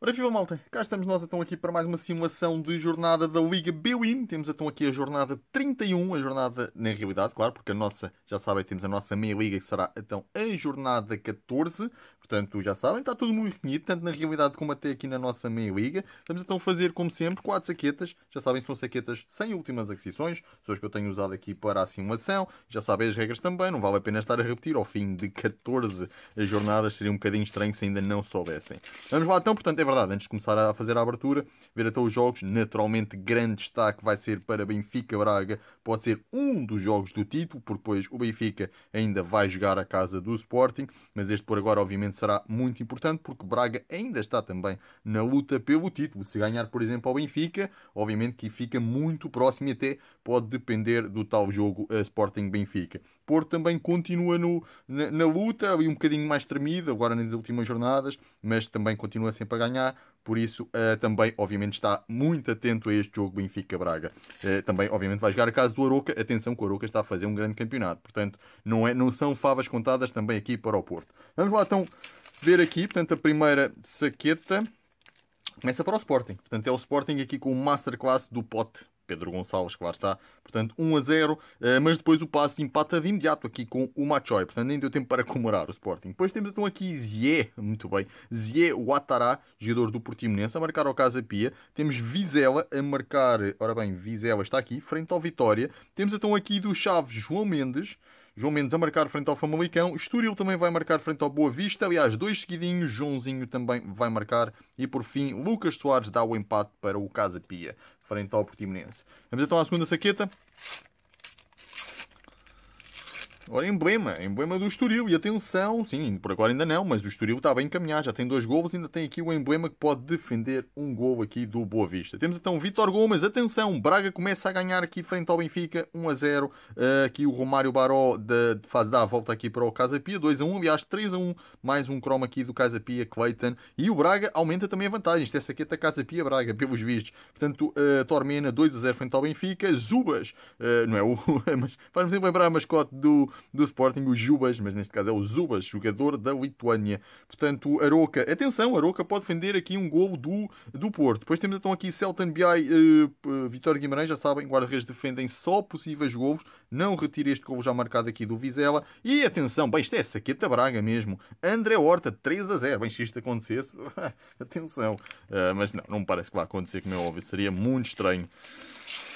Ora viva malta, cá estamos nós então aqui para mais uma simulação de jornada da Liga Bwin. Temos então aqui a jornada 31, a jornada na realidade, claro, porque a nossa, já sabem, temos a nossa meia liga que será então a jornada 14. Portanto, já sabem, está tudo muito bonito, tanto na realidade como até aqui na nossa meia liga. Vamos então fazer, como sempre, quatro saquetas. Já sabem, são saquetas sem últimas aquisições, são as que eu tenho usado aqui para a simulação. Já sabem as regras também, não vale a pena estar a repetir. Ao fim de 14 jornadas seria um bocadinho estranho se ainda não soubessem. Vamos lá então, portanto, é verdade, antes de começar a fazer a abertura, ver até os jogos, naturalmente grande destaque vai ser para Benfica Braga, pode ser um dos jogos do título, porque depois o Benfica ainda vai jogar a casa do Sporting, mas este por agora obviamente será muito importante, porque Braga ainda está também na luta pelo título. Se ganhar, por exemplo, ao Benfica, obviamente que fica muito próximo e até pode depender do tal jogo eh, Sporting-Benfica. Porto também continua no, na, na luta, ali um bocadinho mais tremido, agora nas últimas jornadas, mas também continua sempre a ganhar por isso, uh, também, obviamente, está muito atento a este jogo Benfica-Braga. Uh, também, obviamente, vai jogar a casa do Aroca. Atenção que o Aroca está a fazer um grande campeonato. Portanto, não, é, não são favas contadas também aqui para o Porto. Vamos lá, então, ver aqui. Portanto, a primeira saqueta começa para o Sporting. Portanto, é o Sporting aqui com o Masterclass do Pote. Pedro Gonçalves, que lá está, portanto 1 a 0, eh, mas depois o passe empata de imediato aqui com o Machoi, portanto nem deu tempo para comemorar o Sporting. Depois temos então aqui Zie, muito bem, Zie Watara, jogador do Portimonense, a marcar ao Casa Pia, temos Vizela a marcar, ora bem, Vizela está aqui, frente ao Vitória, temos então aqui do Chaves João Mendes, João Mendes a marcar frente ao Famalicão. Estoril também vai marcar frente ao Boa Vista. Aliás, dois seguidinhos. Joãozinho também vai marcar. E por fim, Lucas Soares dá o empate para o Casa Pia frente ao Portimonense. Vamos então à segunda saqueta. Agora emblema, emblema do Estoril. E atenção, sim, por agora ainda não, mas o Estoril está bem encaminhado, já tem dois golos, ainda tem aqui o emblema que pode defender um gol aqui do Boa Vista. Temos então Vitor Gomes, atenção, Braga começa a ganhar aqui frente ao Benfica, 1 a 0. Uh, eh, aqui o Romário Baró da, faz dar a volta aqui para o Casapia, 2 a 1, aliás 3 a 1, mais um croma aqui do Casapia, Clayton. E o Braga aumenta também a vantagem, isto é saqueta Casapia Braga, pelos vistos. Portanto, uh, Tormena 2 a 0 frente ao Benfica, Zubas, uh, não é o, mas faz-me sempre lembrar a mascote do do Sporting, o Jubas, mas neste caso é o Zubas, jogador da Lituânia. Portanto, Aroca, atenção, Aroca pode defender aqui um gol do, do Porto. Depois temos então aqui Celta BI, uh, eh, Vitória Guimarães, já sabem, guarda-redes defendem só possíveis golos, não retire este gol já marcado aqui do Vizela. E atenção, bem, isto é saqueta Braga mesmo. André Horta, 3 a 0. Bem, se isto acontecesse, atenção. Uh, mas não, não me parece que vai acontecer, como é óbvio, seria muito estranho.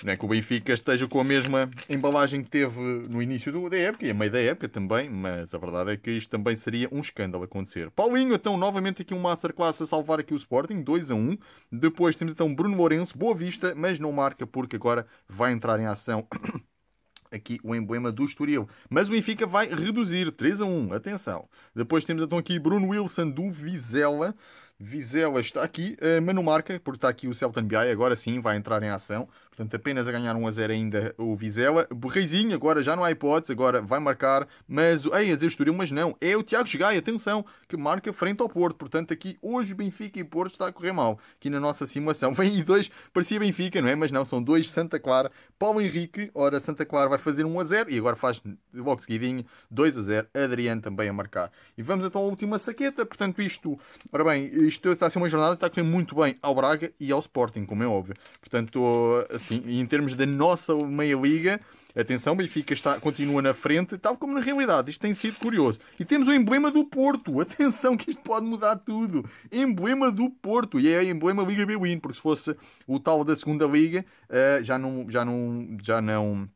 Não é que o Benfica esteja com a mesma embalagem que teve no início do, da época e a meio da época também, mas a verdade é que isto também seria um escândalo acontecer. Paulinho, então, novamente aqui um Masterclass a salvar aqui o Sporting, 2 a 1. Depois temos então Bruno Lourenço, boa vista, mas não marca porque agora vai entrar em ação. aqui o emblema do Estoril. Mas o Benfica vai reduzir 3 a 1, atenção. Depois temos então aqui Bruno Wilson do Vizela. Vizela está aqui, eh, mas não marca, porque está aqui o Celta NBI, agora sim vai entrar em ação. Portanto, apenas a ganhar 1 a 0 ainda o Vizela. Borreizinho, agora já não há hipóteses, agora vai marcar, mas. Ei, a dizer Estoril, mas não, é o Tiago Gaia, atenção, que marca frente ao Porto. Portanto, aqui hoje Benfica e Porto está a correr mal, aqui na nossa simulação. Vem aí dois, parecia Benfica, não é? Mas não, são dois Santa Clara. Paulo Henrique, ora, Santa Clara vai fazer 1 a 0 e agora faz logo seguidinho 2 a 0. Adriano também a marcar. E vamos então à última saqueta, portanto, isto, ora bem, isto está a ser uma jornada que está a correr muito bem ao Braga e ao Sporting, como é óbvio. Portanto, assim, em termos da nossa meia-liga, atenção, Benfica está, continua na frente, tal como na realidade. Isto tem sido curioso. E temos o emblema do Porto. Atenção que isto pode mudar tudo. Emblema do Porto. E é emblema Liga Bewin, porque se fosse o tal da segunda liga, eh, já não... Já não, já não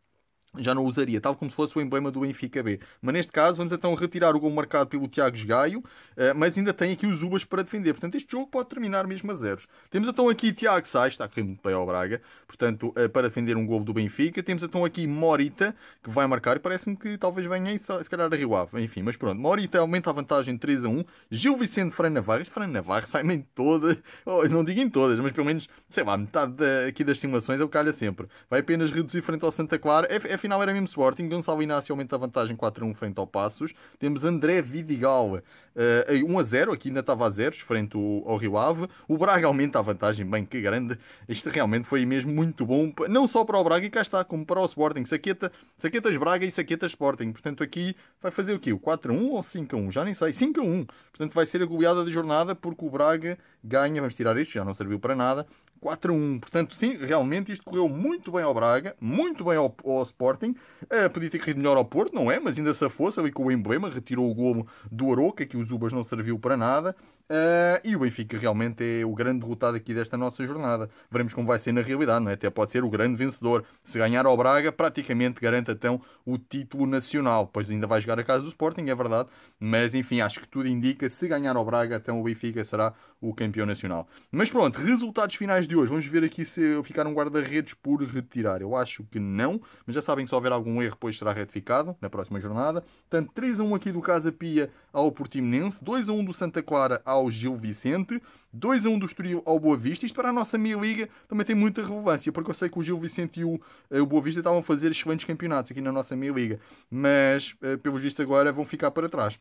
já não usaria, tal como se fosse o emblema do Benfica B. Mas neste caso, vamos então retirar o gol marcado pelo Tiago Gaio, eh, mas ainda tem aqui os Ubas para defender. Portanto, este jogo pode terminar mesmo a zeros. Temos então aqui Tiago Sá está a correr muito bem ao Braga, portanto, eh, para defender um gol do Benfica. Temos então aqui Morita, que vai marcar, parece-me que talvez venha aí, se calhar a Rio Ave. Enfim, mas pronto, Morita aumenta a vantagem 3 a 1. Gil Vicente Fran Navarro, este Fran Navarro sai em todas, oh, não digo em todas, mas pelo menos, sei lá, metade aqui das simulações é o calha sempre. Vai apenas reduzir frente ao Santa Clara. É, é final era mesmo Sporting. Gonçalo Inácio aumenta a vantagem 4-1 frente ao Passos. Temos André Vidigal uh, eh, 1-0, aqui ainda estava a zeros, frente ao Rio Ave. O Braga aumenta a vantagem, bem que grande. Isto realmente foi mesmo muito bom, não só para o Braga, e cá está, como para o Sporting. Saqueta, saquetas Braga e saquetas Sporting. Portanto, aqui vai fazer o quê? O 4-1 ou 5-1? Já nem sei. 5-1. Portanto, vai ser a goleada da jornada porque o Braga ganha. Vamos tirar isto, já não serviu para nada. 4 a 1. Portanto, sim, realmente isto correu muito bem ao Braga, muito bem ao, ao Sporting. Uh, podia ter corrido melhor ao Porto, não é? Mas ainda se fosse ali com o emblema, retirou o golo do Aroca, que os Ubas não serviu para nada. Uh, e o Benfica realmente é o grande derrotado aqui desta nossa jornada. Veremos como vai ser na realidade, não é? Até pode ser o grande vencedor. Se ganhar ao Braga, praticamente garanta então o título nacional. Pois ainda vai jogar a casa do Sporting, é verdade. Mas enfim, acho que tudo indica, se ganhar ao Braga, então o Benfica será o campeão nacional. Mas pronto, resultados finais de hoje. Vamos ver aqui se eu ficar um guarda-redes por retirar. Eu acho que não, mas já sabem que se houver algum erro, depois será retificado na próxima jornada. Portanto, 3 a 1 aqui do Casa Pia ao Portimonense, 2 a 1 do Santa Clara ao Gil Vicente, 2 a 1 do Estoril ao Boa Vista. Isto para a nossa minha liga também tem muita relevância, porque eu sei que o Gil Vicente e o, eh, o Boa Vista estavam a fazer excelentes campeonatos aqui na nossa minha liga, mas eh, pelos vistos agora vão ficar para trás.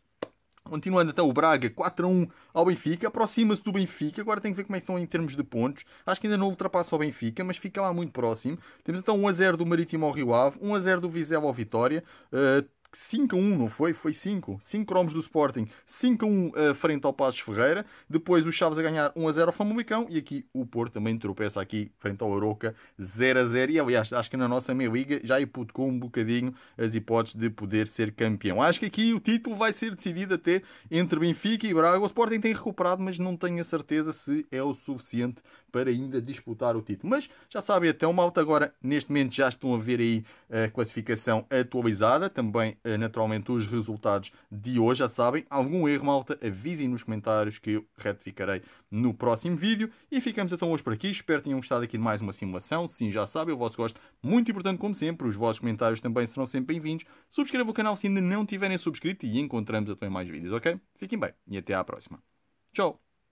Continuando então, o Braga 4 a 1 ao Benfica, aproxima-se do Benfica, agora tem que ver como é que estão em termos de pontos. Acho que ainda não ultrapassa o Benfica, mas fica lá muito próximo. Temos então 1 a 0 do Marítimo ao Rio Ave, 1 a 0 do Vizel ao Vitória, uh, 5 a 1, não foi? Foi 5. 5 cromos do Sporting. 5 a 1 uh, eh, frente ao Passos Ferreira. Depois o Chaves a ganhar 1 a 0 ao Famalicão. E aqui o Porto também tropeça aqui frente ao Aroca, 0 a 0. E aliás, acho que na nossa meia liga já hipotecou um bocadinho as hipóteses de poder ser campeão. Acho que aqui o título vai ser decidido até entre Benfica e Braga. O Sporting tem recuperado, mas não tenho a certeza se é o suficiente para ainda disputar o título. Mas já sabem, até o malta agora, neste momento já estão a ver aí a classificação atualizada, também eh, naturalmente os resultados de hoje, já sabem. Algum erro, malta, avisem nos comentários que eu retificarei no próximo vídeo. E ficamos então hoje por aqui, espero que tenham gostado aqui de mais uma simulação. Sim, já sabem, o vosso gosto muito importante como sempre, os vossos comentários também serão sempre bem-vindos. Subscrevam o canal se ainda não tiverem subscrito e encontramos até então, mais vídeos, ok? Fiquem bem e até à próxima. Tchau!